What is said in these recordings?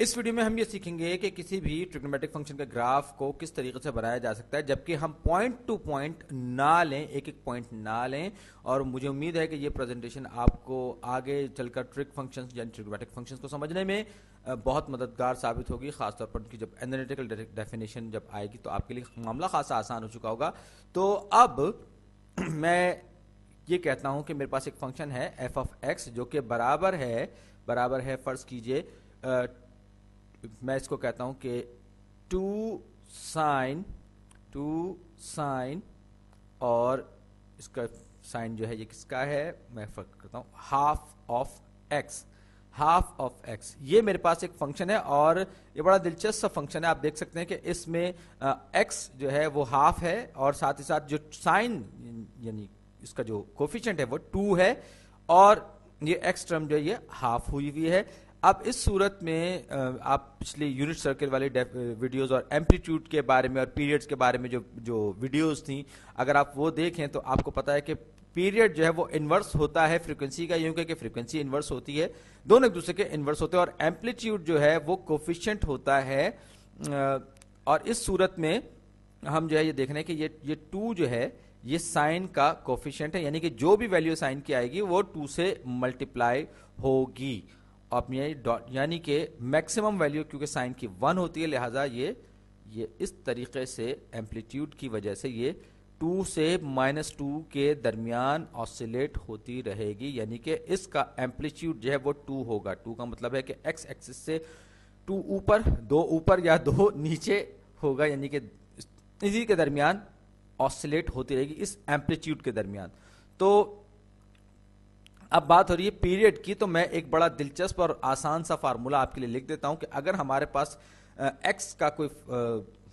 इस वीडियो में हम ये सीखेंगे कि किसी भी ट्रिग्नोमेट्रिक फंक्शन के ग्राफ को किस तरीके से बनाया जा सकता है जबकि हम पॉइंट टू पॉइंट ना लें एक एक पॉइंट ना लें और मुझे उम्मीद है कि ये प्रेजेंटेशन आपको आगे चलकर ट्रिक फंक्शन यानी ट्रिग्नोमेट्रिक फंक्शन को समझने में बहुत मददगार साबित होगी खासतौर पर जब एनालिटिकल डेफिनेशन जब आएगी तो आपके लिए मामला खासा आसान हो चुका होगा तो अब मैं ये कहता हूँ कि मेरे पास एक फंक्शन है एफ ऑफ एक्स जो कि बराबर है बराबर है फर्ज कीजिए मैं इसको कहता हूं कि टू साइन टू साइन और इसका साइन जो है ये किसका है मैं फर्क करता हूं half of X half of X ये मेरे पास एक फंक्शन है और ये बड़ा दिलचस्प फंक्शन है आप देख सकते हैं कि इसमें एक्स जो है वो हाफ है और साथ ही साथ जो साइन यानी इसका जो कोफिशेंट है वो टू है और ये एक्स टर्म जो है ये हाफ हुई हुई है अब इस सूरत में आप पिछले यूनिट सर्कल वाले वीडियोस और एम्पलीट्यूड के बारे में और पीरियड्स के बारे में जो जो वीडियोस थी अगर आप वो देखें तो आपको पता है कि पीरियड जो है वो इन्वर्स होता है फ्रीक्वेंसी का यूं कि फ्रीक्वेंसी इन्वर्स होती है दोनों एक दूसरे के इन्वर्स होते हैं और एम्पलीट्यूड जो है वो कोफिशेंट होता है और इस सूरत में हम जो है ये देख रहे हैं कि ये ये टू जो है ये साइन का कोफिशेंट है यानी कि जो भी वैल्यू साइन की आएगी वो टू से मल्टीप्लाई होगी आप यानी डॉट यानी कि मैक्सिमम वैल्यू क्योंकि साइन की वन होती है लिहाजा ये ये इस तरीके से एम्पलीट्यूड की वजह से ये टू से माइनस टू के दरमियान ऑसिलेट होती रहेगी यानी कि इसका एम्पलीट्यूड जो है वो टू होगा टू का मतलब है कि एक्स एक्सिस से टू ऊपर दो ऊपर या दो नीचे होगा यानी कि इसी के दरमियान ऑसिलेट होती रहेगी इस एम्पलीट्यूड के दरमियान तो अब बात हो रही है पीरियड की तो मैं एक बड़ा दिलचस्प और आसान सा फार्मूला आपके लिए लिख देता हूं कि अगर हमारे पास एक्स का कोई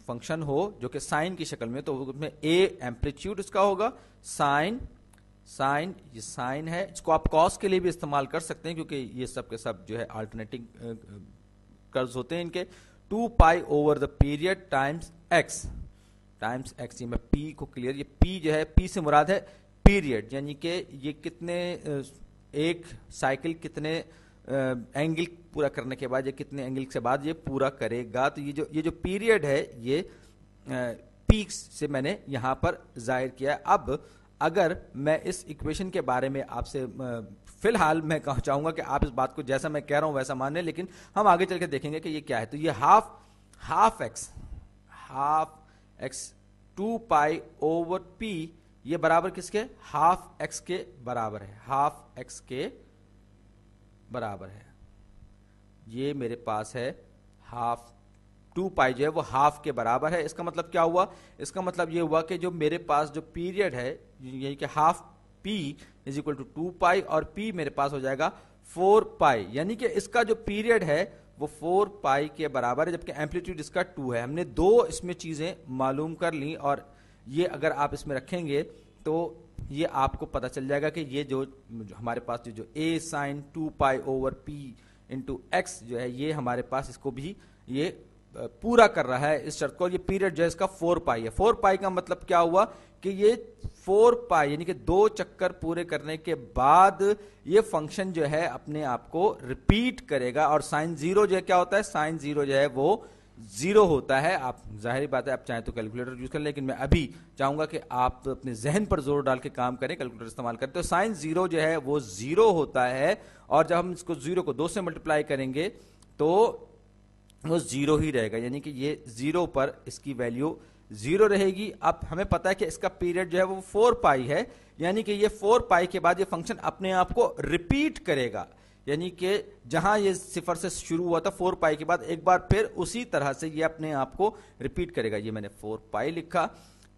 फंक्शन हो जो कि साइन की शक्ल में तो उसमें ए एम्पलीट्यूड इसका होगा साइन साइन ये साइन है इसको आप कॉस के लिए भी इस्तेमाल कर सकते हैं क्योंकि ये सब के सब जो है अल्टरनेटिंग कर्ज होते हैं इनके two pi over the period times x times x ये मैं पी को क्लियर ये पी जो है पी से मुराद है पीरियड यानी कि ये कितने एक साइकिल कितने एंगल पूरा करने के बाद या कितने एंगल के बाद ये पूरा करेगा तो ये जो ये जो पीरियड है ये पीक्स से मैंने यहाँ पर जाहिर किया अब अगर मैं इस इक्वेशन के बारे में आपसे फिलहाल मैं कह चाहूंगा कि आप इस बात को जैसा मैं कह रहा हूं वैसा लें लेकिन हम आगे चल के देखेंगे कि ये क्या है तो ये half half x half x two pi over p ये बराबर किसके हाफ एक्स के बराबर है हाफ एक्स के बराबर है ये मेरे पास है हाफ टू पाई जो है वो हाफ के बराबर है इसका मतलब क्या हुआ इसका मतलब ये हुआ कि जो मेरे पास जो पीरियड है यानी कि half p is equal to two pi और पी मेरे पास हो जाएगा फोर पाई यानी कि इसका जो पीरियड है वो फोर पाई के बराबर है जबकि एम्पलीट्यूड इसका टू है हमने दो इसमें चीजें मालूम कर ली और ये अगर आप इसमें रखेंगे तो ये आपको पता चल जाएगा कि ये जो, हमारे पास जो जो A sine two pi over p into x जो है ये हमारे पास इसको भी ये पूरा कर रहा है इस शर्त को ये पीरियड जो है इसका फोर पाई है फोर पाई का मतलब क्या हुआ कि ये फोर पाई यानी कि दो चक्कर पूरे करने के बाद ये फंक्शन जो है अपने आप को रिपीट करेगा और साइन जीरो जो है क्या होता है साइन जीरो जो है वो ज़ीरो होता है आप जाहिर बात है आप चाहें तो कैलकुलेटर यूज़ करें लेकिन मैं अभी चाहूंगा कि आप अपने जहन पर जोर डाल के काम करें कैलकुलेटर इस्तेमाल करें तो साइन ज़ीरो जो है वो ज़ीरो होता है और जब हम इसको ज़ीरो को दो से मल्टीप्लाई करेंगे तो वो ज़ीरो ही रहेगा यानी कि ये ज़ीरो पर इसकी वैल्यू ज़ीरो रहेगी अब हमें पता है कि इसका पीरियड जो है वो फोर पाई है यानी कि ये फोर पाई के बाद ये फंक्शन अपने आप को रिपीट करेगा यानी कि जहां ये सिफर से शुरू हुआ था फोर पाई के बाद एक बार फिर उसी तरह से ये अपने आप को रिपीट करेगा ये मैंने फोर पाई लिखा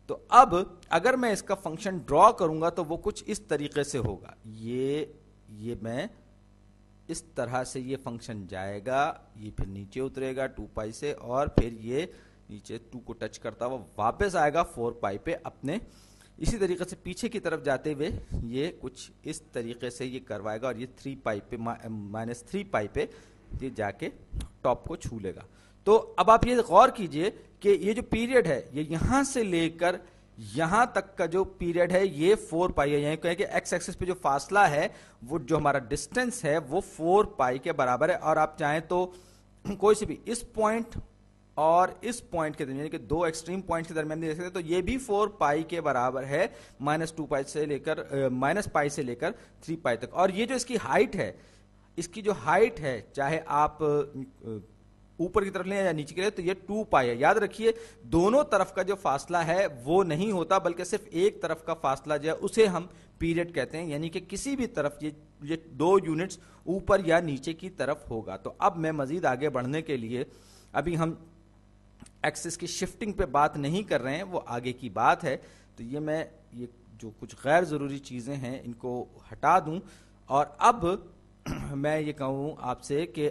तो अब अगर मैं इसका फंक्शन ड्रॉ करूंगा तो वो कुछ इस तरीके से होगा ये ये मैं इस तरह से ये फंक्शन जाएगा ये फिर नीचे उतरेगा टू पाई से और फिर ये नीचे टू को टच करता हुआ वापस आएगा फोर पाई पे अपने इसी तरीके से पीछे की तरफ जाते हुए ये कुछ इस तरीके से ये करवाएगा और ये थ्री पाई पे माइनस थ्री पाई पे ये जाके टॉप को छू लेगा तो अब आप ये गौर कीजिए कि ये जो पीरियड है ये यहां से लेकर यहां तक का जो पीरियड है ये फोर पाई है कहें कि एक्स एक्सिस पे जो फासला है वो जो हमारा डिस्टेंस है वो फोर पाई के बराबर है और आप चाहें तो कोई से भी इस पॉइंट और इस पॉइंट के दरमियान कि दो एक्सट्रीम पॉइंट के दरमियान देख सकते तो ये भी फोर पाई के बराबर है माइनस टू पाई से लेकर माइनस पाई से लेकर थ्री पाई तक और ये जो इसकी हाइट है इसकी जो हाइट है चाहे आप ऊपर की तरफ लें या नीचे की तरफ तो ये टू पाई है याद रखिए दोनों तरफ का जो फासला है वो नहीं होता बल्कि सिर्फ एक तरफ का फासला जो है उसे हम पीरियड कहते हैं यानी कि किसी भी तरफ ये ये दो यूनिट्स ऊपर या नीचे की तरफ होगा तो अब मैं मजीद आगे बढ़ने के लिए अभी हम एक्सिस की शिफ्टिंग पे बात नहीं कर रहे हैं वो आगे की बात है तो ये मैं ये जो कुछ गैर ज़रूरी चीज़ें हैं इनको हटा दूं और अब मैं ये कहूँ आपसे कि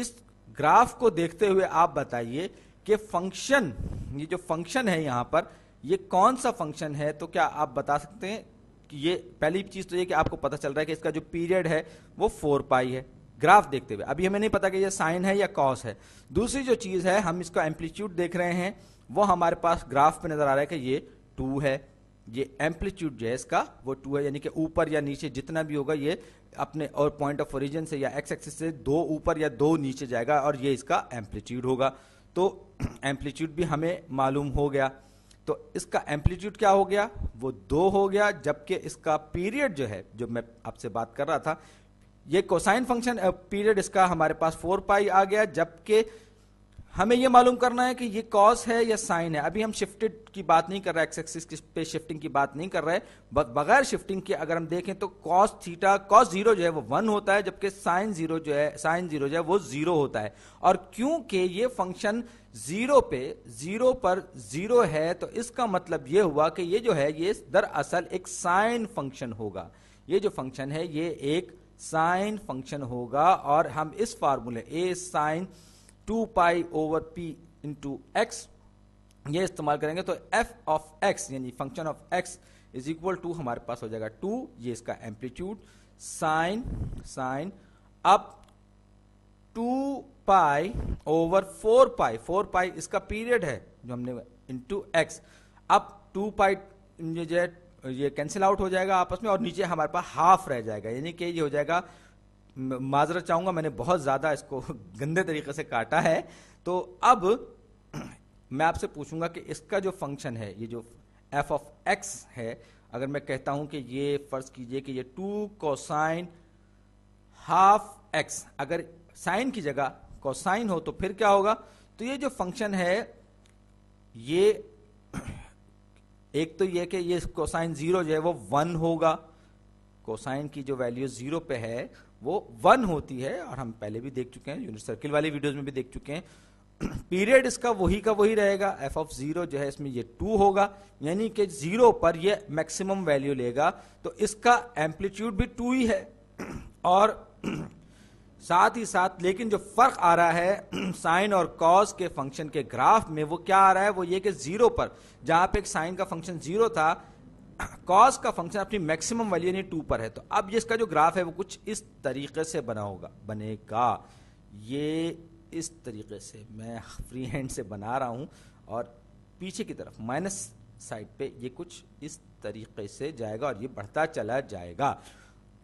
इस ग्राफ को देखते हुए आप बताइए कि फंक्शन ये जो फंक्शन है यहाँ पर ये कौन सा फंक्शन है तो क्या आप बता सकते हैं कि ये पहली चीज़ तो ये कि आपको पता चल रहा है कि इसका जो पीरियड है वो फोर पाई है ग्राफ देखते हुए अभी हमें नहीं पता कि ये साइन है या कॉस है दूसरी जो चीज़ है हम इसका एम्पलीट्यूड देख रहे हैं वो हमारे पास ग्राफ पे नज़र आ रहा है कि ये टू है ये एम्पलीट्यूड जो है इसका वो टू है यानी कि ऊपर या नीचे जितना भी होगा ये अपने और पॉइंट ऑफ ओरिजिन से या एक्स एक्सिस से दो ऊपर या दो नीचे जाएगा और ये इसका एम्पलीट्यूड होगा तो एम्पलीट्यूड भी हमें मालूम हो गया तो इसका एम्पलीट्यूड क्या हो गया वो दो हो गया जबकि इसका पीरियड जो है जो मैं आपसे बात कर रहा था ये कोसाइन फंक्शन पीरियड इसका हमारे पास फोर पाई आ गया जबकि हमें ये मालूम करना है कि ये कॉस है या साइन है अभी हम शिफ्टेड की बात नहीं कर रहे एक्स एक्सिस पे शिफ्टिंग की बात नहीं कर रहे बगैर शिफ्टिंग के अगर हम देखें तो कॉस थीटा कॉस जीरो जो है वो वन होता है जबकि साइन जीरो जो है साइन जीरो जो है वो जीरो होता है और क्योंकि ये फंक्शन जीरो पे जीरो पर जीरो है तो इसका मतलब ये हुआ कि ये जो है ये दरअसल एक साइन फंक्शन होगा ये जो फंक्शन है ये एक साइन फंक्शन होगा और हम इस फार्मूले A sine two pi over p into x ये इस्तेमाल करेंगे तो एफ ऑफ एक्स यानी function of x is equal to हमारे पास हो जाएगा टू ये इसका amplitude sine sine up to pi over four pi four pi इसका पीरियड है जो हमने into x up to pi जो है ये कैंसिल आउट हो जाएगा आपस में और नीचे हमारे पास हाफ रह जाएगा यानी कि ये हो जाएगा माजरत चाहूंगा मैंने बहुत ज़्यादा इसको गंदे तरीके से काटा है तो अब मैं आपसे पूछूंगा कि इसका जो फंक्शन है ये जो एफ ऑफ एक्स है अगर मैं कहता हूं कि ये फ़र्ज़ कीजिए कि ये टू कोसाइन हाफ एक्स अगर साइन की जगह कोसाइन हो तो फिर क्या होगा तो ये जो फंक्शन है ये एक तो यह कि ये कोसाइन जीरो जो है वो वन होगा कोसाइन की जो वैल्यू जीरो पे है वो वन होती है और हम पहले भी देख चुके हैं यूनिट सर्किल वाली वीडियोज में भी देख चुके हैं पीरियड इसका वही का वही रहेगा एफ ऑफ जीरो जो है इसमें ये टू होगा यानी कि जीरो पर ये मैक्सिमम वैल्यू लेगा तो इसका एम्पलीट्यूड भी टू ही है और साथ ही साथ लेकिन जो फर्क आ रहा है साइन और कॉज के फंक्शन के ग्राफ में वो क्या आ रहा है वो ये कि जीरो पर जहां पे एक साइन का फंक्शन जीरो था कॉज का फंक्शन अपनी मैक्सिमम वैल्यू यानी टू पर है तो अब इसका जो ग्राफ है वो कुछ इस तरीके से बना होगा बनेगा ये इस तरीके से मैं फ्री हैंड से बना रहा हूं और पीछे की तरफ माइनस साइड पे ये कुछ इस तरीके से जाएगा और ये बढ़ता चला जाएगा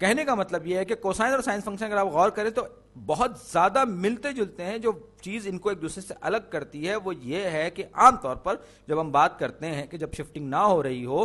कहने का मतलब यह है कि कोसाइन और साइंस फंक्शन अगर आप गौर करें तो बहुत ज़्यादा मिलते जुलते हैं जो चीज़ इनको एक दूसरे से अलग करती है वो ये है कि आमतौर पर जब हम बात करते हैं कि जब शिफ्टिंग ना हो रही हो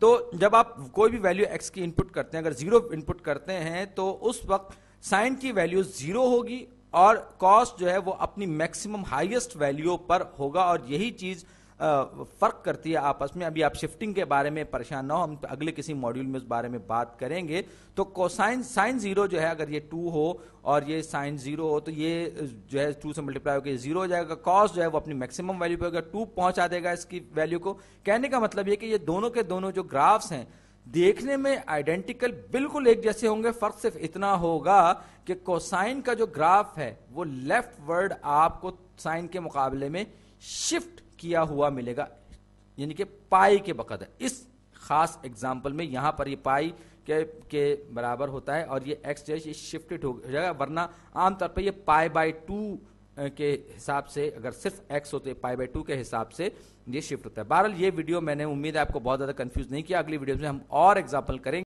तो जब आप कोई भी वैल्यू एक्स की इनपुट करते हैं अगर ज़ीरो इनपुट करते हैं तो उस वक्त साइन की वैल्यू ज़ीरो होगी और कॉस्ट जो है वो अपनी मैक्सिमम हाईएस्ट वैल्यू पर होगा और यही चीज़ फ़र्क करती है आपस में अभी आप शिफ्टिंग के बारे में परेशान ना हो हम अगले किसी मॉड्यूल में उस बारे में बात करेंगे तो कोसाइन साइन ज़ीरो जो है अगर ये टू हो और ये साइन ज़ीरो हो तो ये जो है टू से मल्टीप्लाई होकर ज़ीरो हो जाएगा कॉस जो है वो अपनी मैक्सिमम वैल्यू पर अगर टू पहुंचा देगा इसकी वैल्यू को कहने का मतलब ये कि ये दोनों के दोनों जो ग्राफ्स हैं देखने में आइडेंटिकल बिल्कुल एक जैसे होंगे फर्क सिर्फ इतना होगा कि कोसाइन का जो ग्राफ है वो लेफ्ट वर्ड आपको साइन के मुकाबले में शिफ्ट किया हुआ मिलेगा यानी कि पाई के बकद है इस खास एग्जाम्पल में यहाँ पर ये पाई के के बराबर होता है और ये एक्स जो है ये शिफ्टेड हो जाएगा वरना आमतौर पर ये पाई बाई टू के हिसाब से अगर सिर्फ एक्स होते पाई बाई टू के हिसाब से ये शिफ्ट होता है बहरहाल ये वीडियो मैंने उम्मीद है आपको बहुत ज़्यादा कंफ्यूज नहीं किया अगली वीडियो में हम और एग्जाम्पल करेंगे